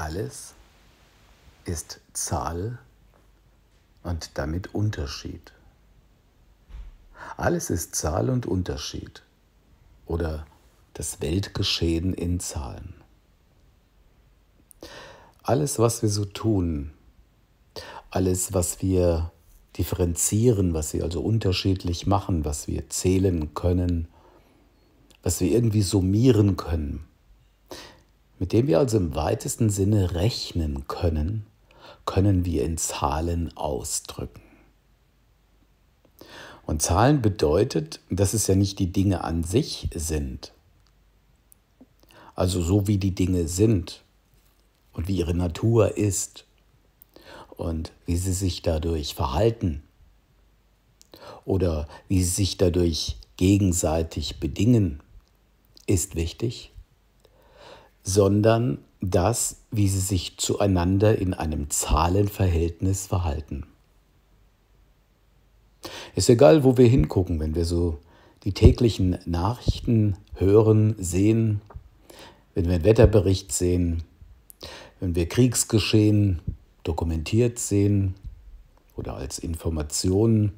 Alles ist Zahl und damit Unterschied. Alles ist Zahl und Unterschied oder das Weltgeschehen in Zahlen. Alles, was wir so tun, alles, was wir differenzieren, was wir also unterschiedlich machen, was wir zählen können, was wir irgendwie summieren können, mit dem wir also im weitesten Sinne rechnen können, können wir in Zahlen ausdrücken. Und Zahlen bedeutet, dass es ja nicht die Dinge an sich sind, also so wie die Dinge sind und wie ihre Natur ist und wie sie sich dadurch verhalten oder wie sie sich dadurch gegenseitig bedingen, ist wichtig sondern das, wie sie sich zueinander in einem Zahlenverhältnis verhalten. Ist egal, wo wir hingucken, wenn wir so die täglichen Nachrichten hören, sehen, wenn wir einen Wetterbericht sehen, wenn wir Kriegsgeschehen dokumentiert sehen oder als Informationen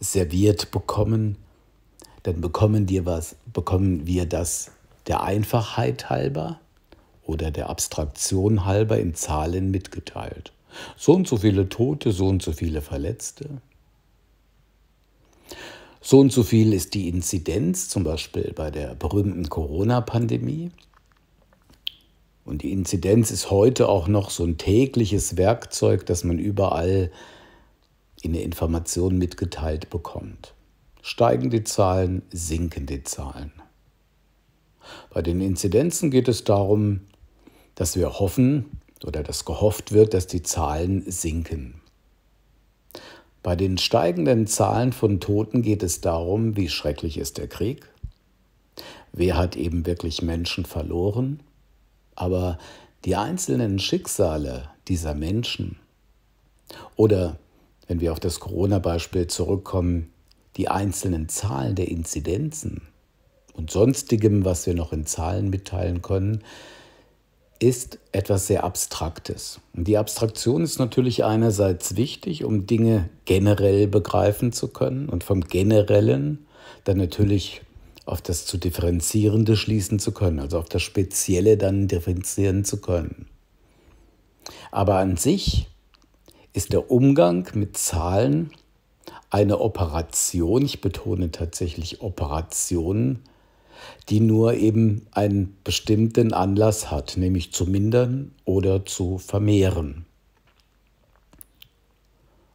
serviert bekommen, dann bekommen, dir was, bekommen wir das der Einfachheit halber oder der Abstraktion halber in Zahlen mitgeteilt. So und so viele Tote, so und so viele Verletzte. So und so viel ist die Inzidenz, zum Beispiel bei der berühmten Corona-Pandemie. Und die Inzidenz ist heute auch noch so ein tägliches Werkzeug, das man überall in der Information mitgeteilt bekommt. Steigende Zahlen, sinkende Zahlen. Bei den Inzidenzen geht es darum, dass wir hoffen oder dass gehofft wird, dass die Zahlen sinken. Bei den steigenden Zahlen von Toten geht es darum, wie schrecklich ist der Krieg, wer hat eben wirklich Menschen verloren, aber die einzelnen Schicksale dieser Menschen oder, wenn wir auf das Corona-Beispiel zurückkommen, die einzelnen Zahlen der Inzidenzen und sonstigem, was wir noch in Zahlen mitteilen können, ist etwas sehr Abstraktes. Und die Abstraktion ist natürlich einerseits wichtig, um Dinge generell begreifen zu können und vom Generellen dann natürlich auf das zu differenzierende schließen zu können, also auf das Spezielle dann differenzieren zu können. Aber an sich ist der Umgang mit Zahlen eine Operation, ich betone tatsächlich Operationen, die nur eben einen bestimmten Anlass hat, nämlich zu mindern oder zu vermehren.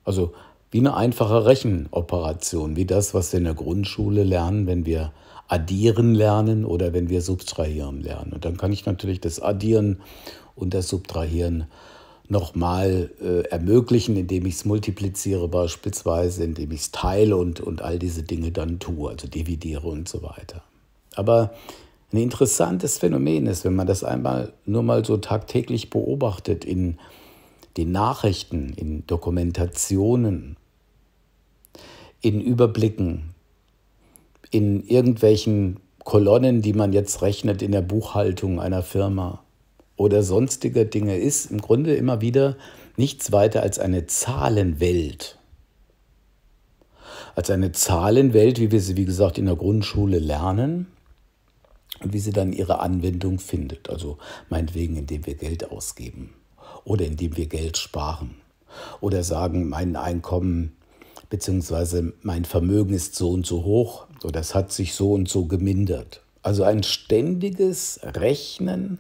Also wie eine einfache Rechenoperation, wie das, was wir in der Grundschule lernen, wenn wir addieren lernen oder wenn wir subtrahieren lernen. Und dann kann ich natürlich das Addieren und das Subtrahieren nochmal äh, ermöglichen, indem ich es multipliziere beispielsweise, indem ich es teile und, und all diese Dinge dann tue, also dividiere und so weiter. Aber ein interessantes Phänomen ist, wenn man das einmal nur mal so tagtäglich beobachtet in den Nachrichten, in Dokumentationen, in Überblicken, in irgendwelchen Kolonnen, die man jetzt rechnet in der Buchhaltung einer Firma oder sonstiger Dinge, ist im Grunde immer wieder nichts weiter als eine Zahlenwelt. Als eine Zahlenwelt, wie wir sie, wie gesagt, in der Grundschule lernen, und wie sie dann ihre Anwendung findet. Also meinetwegen, indem wir Geld ausgeben oder indem wir Geld sparen oder sagen, mein Einkommen bzw. mein Vermögen ist so und so hoch oder es hat sich so und so gemindert. Also ein ständiges Rechnen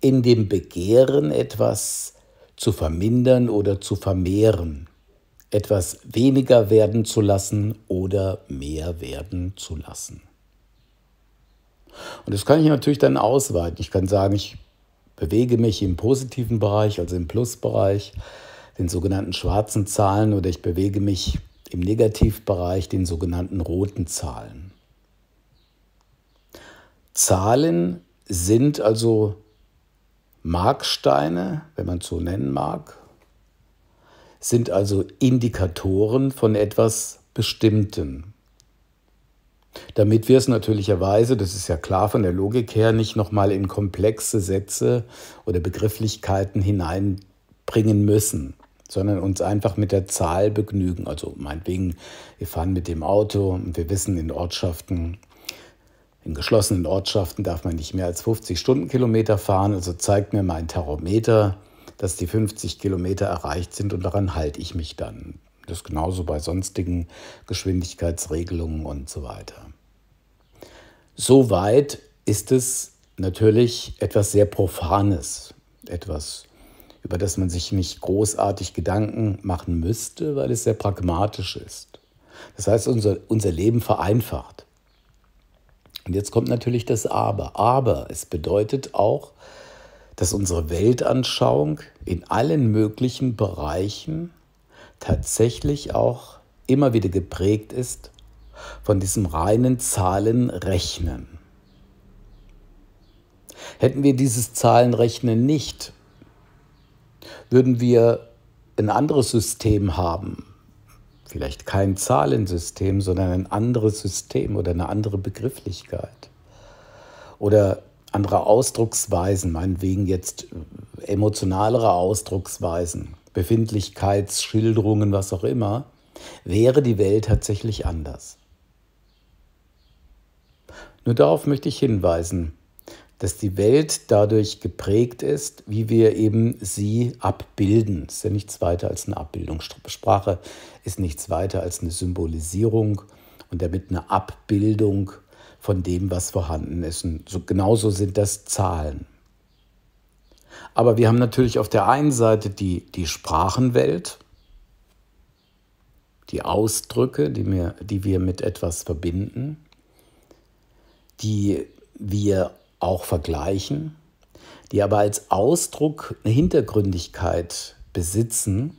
in dem Begehren, etwas zu vermindern oder zu vermehren, etwas weniger werden zu lassen oder mehr werden zu lassen. Und das kann ich natürlich dann ausweiten. Ich kann sagen, ich bewege mich im positiven Bereich, also im Plusbereich, den sogenannten schwarzen Zahlen, oder ich bewege mich im Negativbereich, den sogenannten roten Zahlen. Zahlen sind also Marksteine, wenn man es so nennen mag, sind also Indikatoren von etwas Bestimmten damit wir es natürlicherweise, das ist ja klar von der Logik her, nicht nochmal in komplexe Sätze oder Begrifflichkeiten hineinbringen müssen, sondern uns einfach mit der Zahl begnügen. Also meinetwegen, wir fahren mit dem Auto und wir wissen in Ortschaften, in geschlossenen Ortschaften darf man nicht mehr als 50 Stundenkilometer fahren, also zeigt mir mein Thermometer, dass die 50 Kilometer erreicht sind und daran halte ich mich dann. Das genauso bei sonstigen Geschwindigkeitsregelungen und so weiter. Soweit ist es natürlich etwas sehr Profanes, etwas, über das man sich nicht großartig Gedanken machen müsste, weil es sehr pragmatisch ist. Das heißt, unser, unser Leben vereinfacht. Und jetzt kommt natürlich das Aber. Aber es bedeutet auch, dass unsere Weltanschauung in allen möglichen Bereichen tatsächlich auch immer wieder geprägt ist von diesem reinen Zahlenrechnen. Hätten wir dieses Zahlenrechnen nicht, würden wir ein anderes System haben. Vielleicht kein Zahlensystem, sondern ein anderes System oder eine andere Begrifflichkeit. Oder andere Ausdrucksweisen, meinetwegen jetzt emotionalere Ausdrucksweisen. Befindlichkeitsschilderungen, was auch immer, wäre die Welt tatsächlich anders. Nur darauf möchte ich hinweisen, dass die Welt dadurch geprägt ist, wie wir eben sie abbilden. Es ist ja nichts weiter als eine Abbildung. Sprache ist nichts weiter als eine Symbolisierung und damit eine Abbildung von dem, was vorhanden ist. Und so, genauso sind das Zahlen. Aber wir haben natürlich auf der einen Seite die, die Sprachenwelt, die Ausdrücke, die wir, die wir mit etwas verbinden, die wir auch vergleichen, die aber als Ausdruck eine Hintergründigkeit besitzen,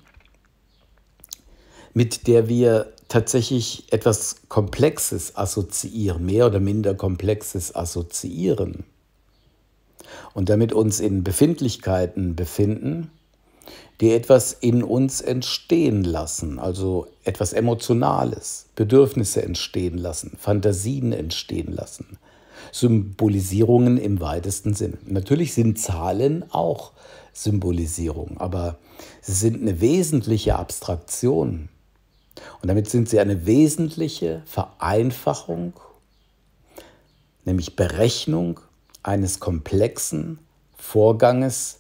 mit der wir tatsächlich etwas Komplexes assoziieren, mehr oder minder Komplexes assoziieren und damit uns in Befindlichkeiten befinden, die etwas in uns entstehen lassen, also etwas Emotionales, Bedürfnisse entstehen lassen, Fantasien entstehen lassen, Symbolisierungen im weitesten Sinne. Natürlich sind Zahlen auch Symbolisierung, aber sie sind eine wesentliche Abstraktion. Und damit sind sie eine wesentliche Vereinfachung, nämlich Berechnung eines komplexen Vorganges,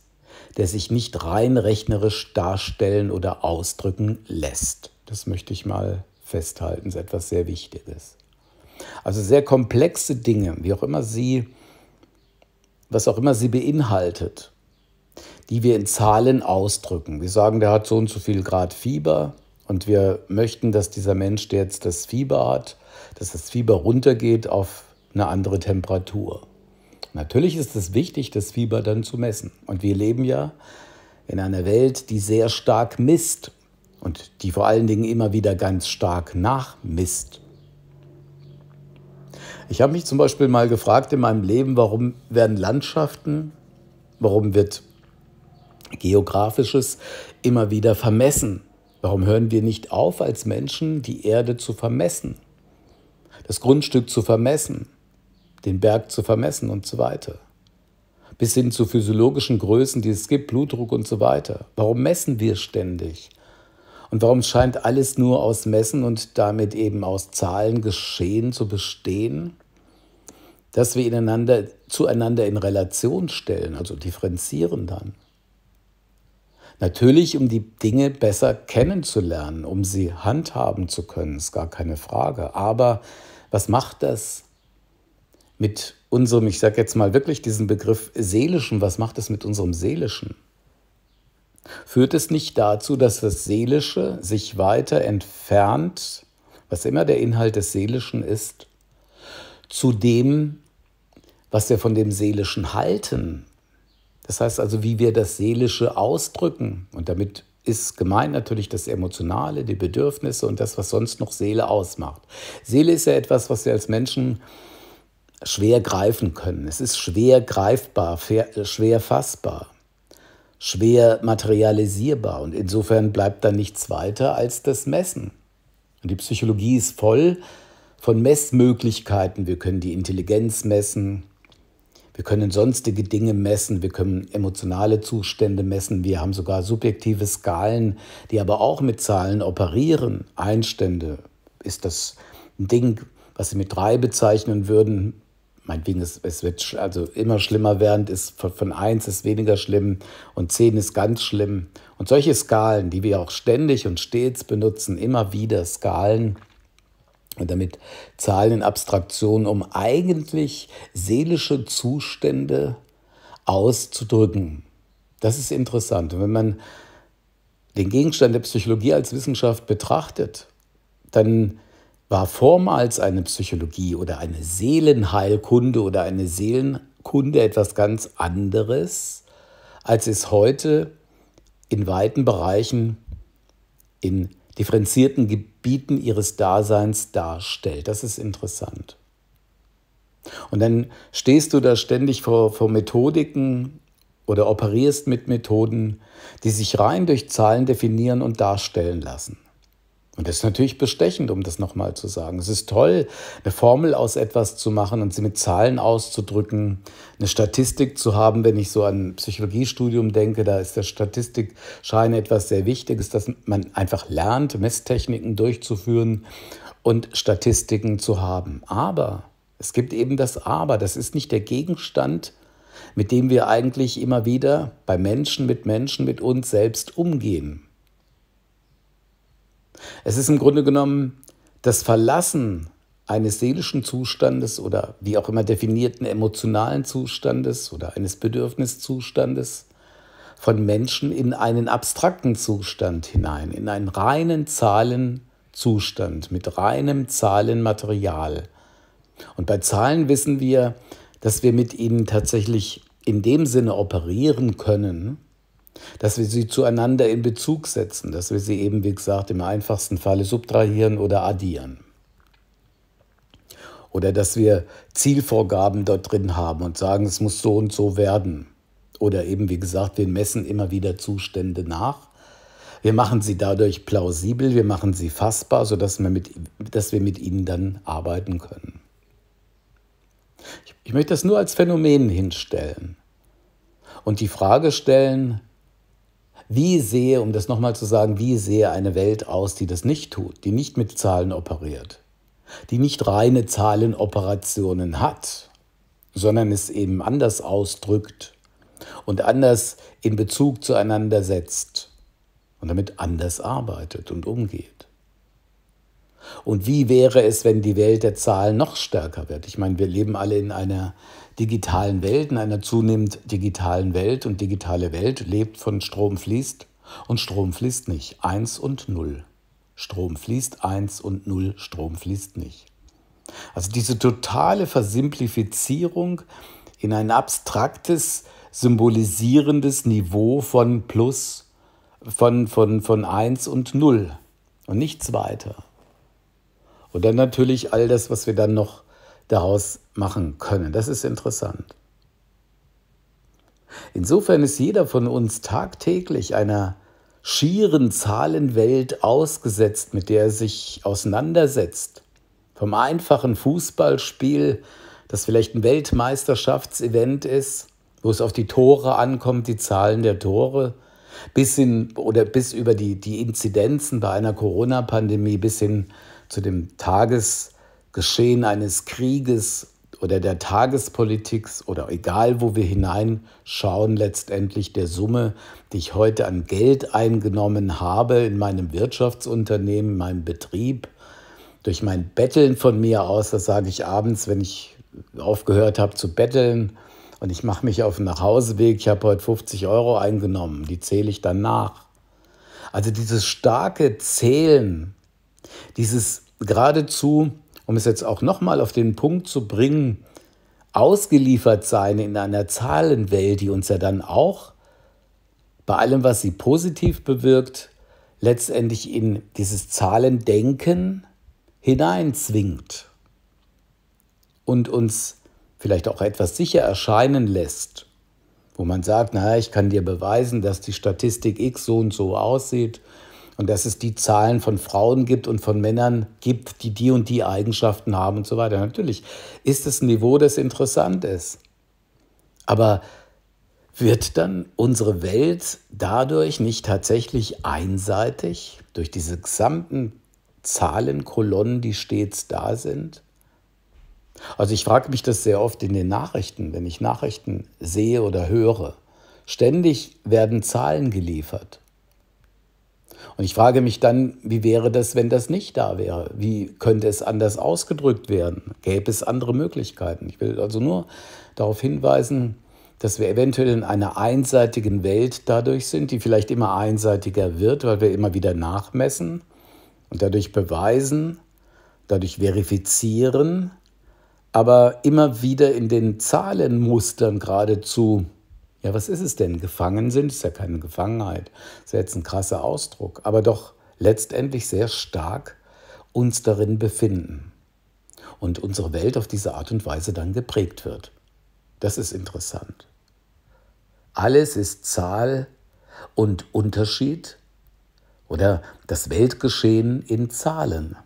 der sich nicht rein rechnerisch darstellen oder ausdrücken lässt. Das möchte ich mal festhalten, das ist etwas sehr Wichtiges. Also sehr komplexe Dinge, wie auch immer sie, was auch immer sie beinhaltet, die wir in Zahlen ausdrücken. Wir sagen, der hat so und so viel Grad Fieber und wir möchten, dass dieser Mensch, der jetzt das Fieber hat, dass das Fieber runtergeht auf eine andere Temperatur. Natürlich ist es wichtig, das Fieber dann zu messen. Und wir leben ja in einer Welt, die sehr stark misst und die vor allen Dingen immer wieder ganz stark nachmisst. Ich habe mich zum Beispiel mal gefragt in meinem Leben, warum werden Landschaften, warum wird Geografisches immer wieder vermessen? Warum hören wir nicht auf, als Menschen die Erde zu vermessen? Das Grundstück zu vermessen? den Berg zu vermessen und so weiter. Bis hin zu physiologischen Größen, die es gibt, Blutdruck und so weiter. Warum messen wir ständig? Und warum scheint alles nur aus Messen und damit eben aus Zahlen geschehen zu bestehen? Dass wir ineinander, zueinander in Relation stellen, also differenzieren dann. Natürlich, um die Dinge besser kennenzulernen, um sie handhaben zu können, ist gar keine Frage. Aber was macht das mit unserem, ich sage jetzt mal wirklich diesen Begriff seelischen, was macht es mit unserem seelischen? Führt es nicht dazu, dass das Seelische sich weiter entfernt, was immer der Inhalt des Seelischen ist, zu dem, was wir von dem Seelischen halten? Das heißt also, wie wir das Seelische ausdrücken. Und damit ist gemeint natürlich das Emotionale, die Bedürfnisse und das, was sonst noch Seele ausmacht. Seele ist ja etwas, was wir als Menschen äh, schwer greifen können. Es ist schwer greifbar, äh, schwer fassbar, schwer materialisierbar. Und insofern bleibt da nichts weiter als das Messen. Und die Psychologie ist voll von Messmöglichkeiten. Wir können die Intelligenz messen, wir können sonstige Dinge messen, wir können emotionale Zustände messen, wir haben sogar subjektive Skalen, die aber auch mit Zahlen operieren. Einstände ist das ein Ding, was Sie mit drei bezeichnen würden, meinetwegen, es, es wird also immer schlimmer werden, ist von, von 1 ist weniger schlimm und 10 ist ganz schlimm. Und solche Skalen, die wir auch ständig und stets benutzen, immer wieder Skalen und damit Zahlen in Abstraktion, um eigentlich seelische Zustände auszudrücken. Das ist interessant. Und wenn man den Gegenstand der Psychologie als Wissenschaft betrachtet, dann war vormals eine Psychologie oder eine Seelenheilkunde oder eine Seelenkunde etwas ganz anderes, als es heute in weiten Bereichen, in differenzierten Gebieten ihres Daseins darstellt. Das ist interessant. Und dann stehst du da ständig vor, vor Methodiken oder operierst mit Methoden, die sich rein durch Zahlen definieren und darstellen lassen. Und das ist natürlich bestechend, um das nochmal zu sagen. Es ist toll, eine Formel aus etwas zu machen und sie mit Zahlen auszudrücken, eine Statistik zu haben. Wenn ich so an Psychologiestudium denke, da ist der Statistikschein etwas sehr Wichtiges, dass man einfach lernt, Messtechniken durchzuführen und Statistiken zu haben. Aber es gibt eben das Aber. Das ist nicht der Gegenstand, mit dem wir eigentlich immer wieder bei Menschen, mit Menschen, mit uns selbst umgehen. Es ist im Grunde genommen das Verlassen eines seelischen Zustandes oder wie auch immer definierten emotionalen Zustandes oder eines Bedürfniszustandes von Menschen in einen abstrakten Zustand hinein, in einen reinen Zahlenzustand mit reinem Zahlenmaterial. Und bei Zahlen wissen wir, dass wir mit ihnen tatsächlich in dem Sinne operieren können, dass wir sie zueinander in Bezug setzen, dass wir sie eben, wie gesagt, im einfachsten Falle subtrahieren oder addieren. Oder dass wir Zielvorgaben dort drin haben und sagen, es muss so und so werden. Oder eben, wie gesagt, wir messen immer wieder Zustände nach. Wir machen sie dadurch plausibel, wir machen sie fassbar, sodass wir mit, dass wir mit ihnen dann arbeiten können. Ich, ich möchte das nur als Phänomen hinstellen und die Frage stellen, wie sehe, um das nochmal zu sagen, wie sehe eine Welt aus, die das nicht tut, die nicht mit Zahlen operiert, die nicht reine Zahlenoperationen hat, sondern es eben anders ausdrückt und anders in Bezug zueinander setzt und damit anders arbeitet und umgeht. Und wie wäre es, wenn die Welt der Zahlen noch stärker wird? Ich meine, wir leben alle in einer digitalen Welt, in einer zunehmend digitalen Welt und digitale Welt lebt von Strom fließt und Strom fließt nicht. Eins und null. Strom fließt eins und null, Strom fließt nicht. Also diese totale Versimplifizierung in ein abstraktes, symbolisierendes Niveau von Plus, von, von, von und 0 und nichts weiter. Und dann natürlich all das, was wir dann noch daraus machen können. Das ist interessant. Insofern ist jeder von uns tagtäglich einer schieren Zahlenwelt ausgesetzt, mit der er sich auseinandersetzt. Vom einfachen Fußballspiel, das vielleicht ein Weltmeisterschaftsevent ist, wo es auf die Tore ankommt, die Zahlen der Tore, bis hin oder bis über die, die Inzidenzen bei einer Corona-Pandemie, bis hin zu dem Tagesgeschehen eines Krieges oder der Tagespolitik oder egal wo wir hineinschauen, letztendlich der Summe, die ich heute an Geld eingenommen habe in meinem Wirtschaftsunternehmen, in meinem Betrieb, durch mein Betteln von mir aus, das sage ich abends, wenn ich aufgehört habe zu betteln und ich mache mich auf den Nachhauseweg, ich habe heute 50 Euro eingenommen, die zähle ich dann nach. Also dieses starke Zählen dieses geradezu, um es jetzt auch nochmal auf den Punkt zu bringen, ausgeliefert sein in einer Zahlenwelt, die uns ja dann auch bei allem, was sie positiv bewirkt, letztendlich in dieses Zahlendenken hineinzwingt und uns vielleicht auch etwas sicher erscheinen lässt, wo man sagt, naja, ich kann dir beweisen, dass die Statistik X so und so aussieht und dass es die Zahlen von Frauen gibt und von Männern gibt, die die und die Eigenschaften haben und so weiter. Natürlich ist es ein Niveau, das interessant ist. Aber wird dann unsere Welt dadurch nicht tatsächlich einseitig durch diese gesamten Zahlenkolonnen, die stets da sind? Also ich frage mich das sehr oft in den Nachrichten, wenn ich Nachrichten sehe oder höre. Ständig werden Zahlen geliefert. Und ich frage mich dann, wie wäre das, wenn das nicht da wäre? Wie könnte es anders ausgedrückt werden? Gäbe es andere Möglichkeiten? Ich will also nur darauf hinweisen, dass wir eventuell in einer einseitigen Welt dadurch sind, die vielleicht immer einseitiger wird, weil wir immer wieder nachmessen und dadurch beweisen, dadurch verifizieren, aber immer wieder in den Zahlenmustern geradezu ja, was ist es denn? Gefangen sind ist ja keine Gefangenheit. Das ist ja jetzt ein krasser Ausdruck, aber doch letztendlich sehr stark uns darin befinden und unsere Welt auf diese Art und Weise dann geprägt wird. Das ist interessant. Alles ist Zahl und Unterschied oder das Weltgeschehen in Zahlen.